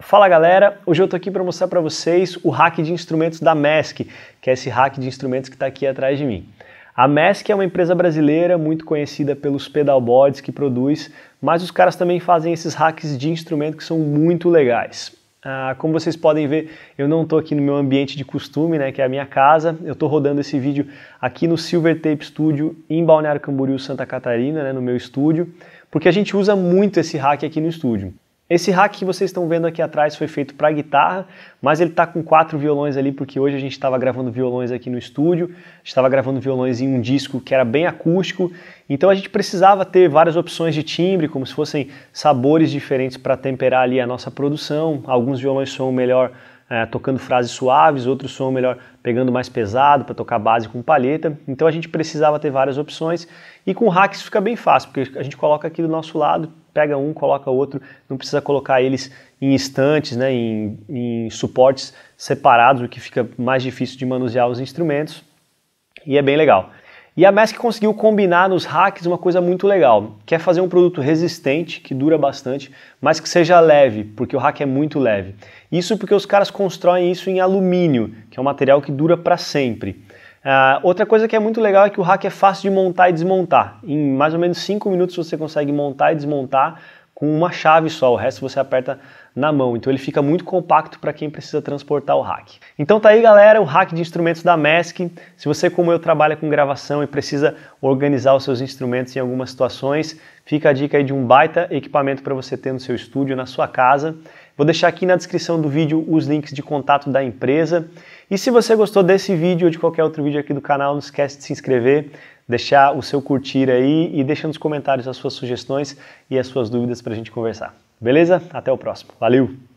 Fala galera, hoje eu tô aqui para mostrar para vocês o hack de instrumentos da MESC, que é esse hack de instrumentos que está aqui atrás de mim. A MESC é uma empresa brasileira muito conhecida pelos pedalboards que produz, mas os caras também fazem esses hacks de instrumento que são muito legais. Ah, como vocês podem ver, eu não estou aqui no meu ambiente de costume, né, que é a minha casa. Eu estou rodando esse vídeo aqui no Silver Tape Studio em Balneário Camboriú, Santa Catarina, né, no meu estúdio, porque a gente usa muito esse hack aqui no estúdio. Esse hack que vocês estão vendo aqui atrás foi feito para guitarra, mas ele está com quatro violões ali porque hoje a gente estava gravando violões aqui no estúdio, estava gravando violões em um disco que era bem acústico, então a gente precisava ter várias opções de timbre, como se fossem sabores diferentes para temperar ali a nossa produção. Alguns violões são melhor é, tocando frases suaves, outros som melhor pegando mais pesado para tocar base com palheta. Então a gente precisava ter várias opções e com hacks fica bem fácil, porque a gente coloca aqui do nosso lado, pega um, coloca outro, não precisa colocar eles em estantes, né, em, em suportes separados, o que fica mais difícil de manusear os instrumentos e é bem legal. E a Mask conseguiu combinar nos hacks uma coisa muito legal, que é fazer um produto resistente, que dura bastante, mas que seja leve, porque o hack é muito leve. Isso porque os caras constroem isso em alumínio, que é um material que dura para sempre. Uh, outra coisa que é muito legal é que o hack é fácil de montar e desmontar. Em mais ou menos 5 minutos você consegue montar e desmontar com uma chave só, o resto você aperta na mão. Então ele fica muito compacto para quem precisa transportar o rack. Então tá aí, galera, o rack de instrumentos da Mask. Se você, como eu, trabalha com gravação e precisa organizar os seus instrumentos em algumas situações, fica a dica aí de um baita equipamento para você ter no seu estúdio, na sua casa. Vou deixar aqui na descrição do vídeo os links de contato da empresa. E se você gostou desse vídeo ou de qualquer outro vídeo aqui do canal, não esquece de se inscrever deixar o seu curtir aí e deixa nos comentários as suas sugestões e as suas dúvidas para a gente conversar. Beleza? Até o próximo. Valeu!